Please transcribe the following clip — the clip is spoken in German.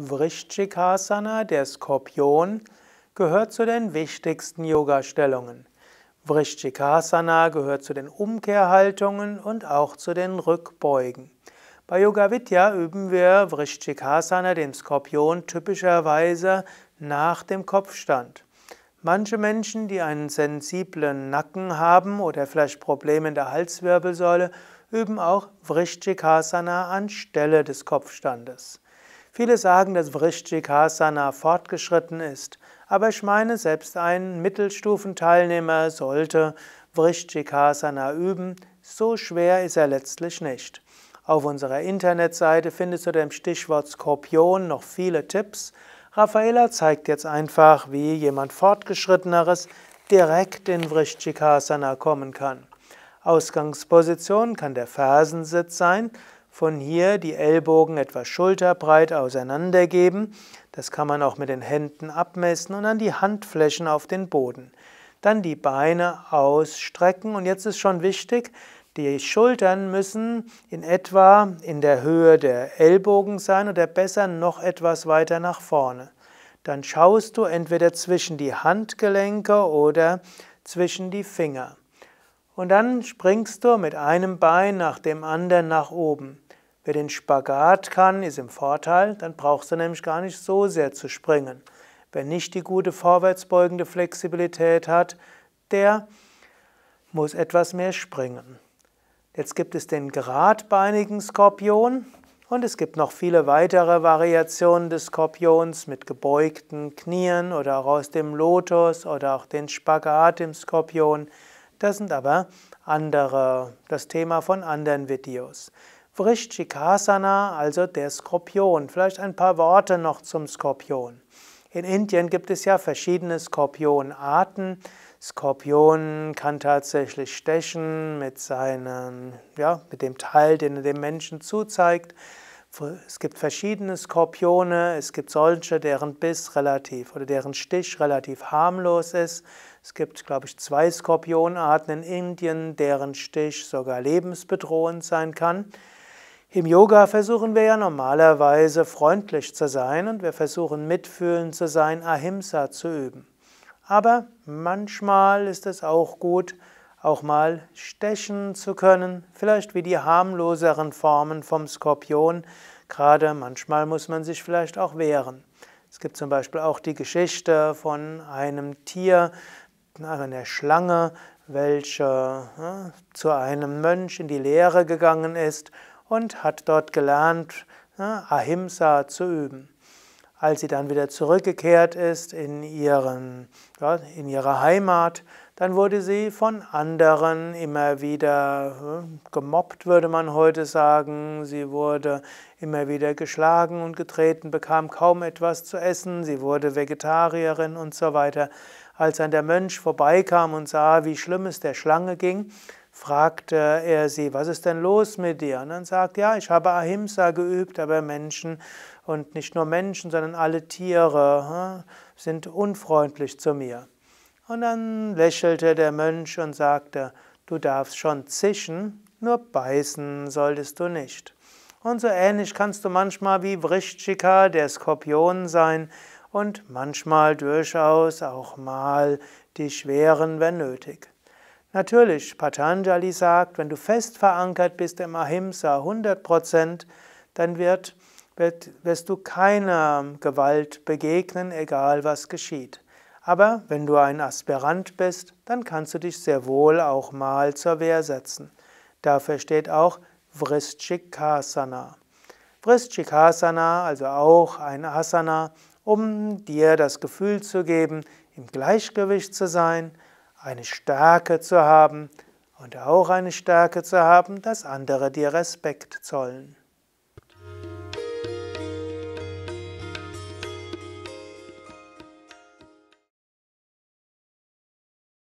Vrishikasana, der Skorpion, gehört zu den wichtigsten Yoga-Stellungen. Vrishikasana gehört zu den Umkehrhaltungen und auch zu den Rückbeugen. Bei Yoga Vidya üben wir Vrishikasana, dem Skorpion, typischerweise nach dem Kopfstand. Manche Menschen, die einen sensiblen Nacken haben oder vielleicht Probleme in der Halswirbelsäule, üben auch Vrishikasana anstelle des Kopfstandes. Viele sagen, dass Vrishikasana fortgeschritten ist, aber ich meine, selbst ein Mittelstufenteilnehmer sollte Vrishikasana üben, so schwer ist er letztlich nicht. Auf unserer Internetseite findest du dem Stichwort Skorpion noch viele Tipps. Raffaella zeigt jetzt einfach, wie jemand Fortgeschritteneres direkt in Vrishikasana kommen kann. Ausgangsposition kann der Fersensitz sein, von hier die Ellbogen etwas schulterbreit auseinandergeben. Das kann man auch mit den Händen abmessen und dann die Handflächen auf den Boden. Dann die Beine ausstrecken und jetzt ist schon wichtig, die Schultern müssen in etwa in der Höhe der Ellbogen sein oder besser noch etwas weiter nach vorne. Dann schaust du entweder zwischen die Handgelenke oder zwischen die Finger und dann springst du mit einem Bein nach dem anderen nach oben. Wer den Spagat kann, ist im Vorteil, dann brauchst du nämlich gar nicht so sehr zu springen. Wer nicht die gute vorwärtsbeugende Flexibilität hat, der muss etwas mehr springen. Jetzt gibt es den geradbeinigen Skorpion und es gibt noch viele weitere Variationen des Skorpions mit gebeugten Knien oder auch aus dem Lotus oder auch den Spagat im Skorpion. Das sind aber andere, das Thema von anderen Videos. Vrishikasana, also der Skorpion. Vielleicht ein paar Worte noch zum Skorpion. In Indien gibt es ja verschiedene Skorpionarten. Skorpion kann tatsächlich stechen mit seinen, ja, mit dem Teil, den er dem Menschen zuzeigt. Es gibt verschiedene Skorpione, es gibt solche, deren Biss relativ oder deren Stich relativ harmlos ist. Es gibt, glaube ich, zwei Skorpionarten in Indien, deren Stich sogar lebensbedrohend sein kann. Im Yoga versuchen wir ja normalerweise freundlich zu sein und wir versuchen mitfühlend zu sein, Ahimsa zu üben. Aber manchmal ist es auch gut, auch mal stechen zu können, vielleicht wie die harmloseren Formen vom Skorpion. Gerade manchmal muss man sich vielleicht auch wehren. Es gibt zum Beispiel auch die Geschichte von einem Tier, einer Schlange, welche ja, äh, zu einem Mönch in die Lehre gegangen ist und hat dort gelernt, ne, Ahimsa zu üben. Als sie dann wieder zurückgekehrt ist in, ihren, ja, in ihre Heimat, dann wurde sie von anderen immer wieder ne, gemobbt, würde man heute sagen. Sie wurde immer wieder geschlagen und getreten, bekam kaum etwas zu essen, sie wurde Vegetarierin und so weiter. Als dann der Mönch vorbeikam und sah, wie schlimm es der Schlange ging, fragte er sie, was ist denn los mit dir? Und dann sagt, ja, ich habe Ahimsa geübt, aber Menschen und nicht nur Menschen, sondern alle Tiere hm, sind unfreundlich zu mir. Und dann lächelte der Mönch und sagte, du darfst schon zischen, nur beißen solltest du nicht. Und so ähnlich kannst du manchmal wie Vrishchika, der Skorpion, sein und manchmal durchaus auch mal die Schweren, wenn nötig. Natürlich, Patanjali sagt, wenn du fest verankert bist im Ahimsa 100%, dann wird, wird, wirst du keiner Gewalt begegnen, egal was geschieht. Aber wenn du ein Aspirant bist, dann kannst du dich sehr wohl auch mal zur Wehr setzen. Dafür steht auch Vrishikasana. Vrishikasana, also auch ein Asana, um dir das Gefühl zu geben, im Gleichgewicht zu sein, eine Stärke zu haben und auch eine Stärke zu haben, dass andere dir Respekt zollen.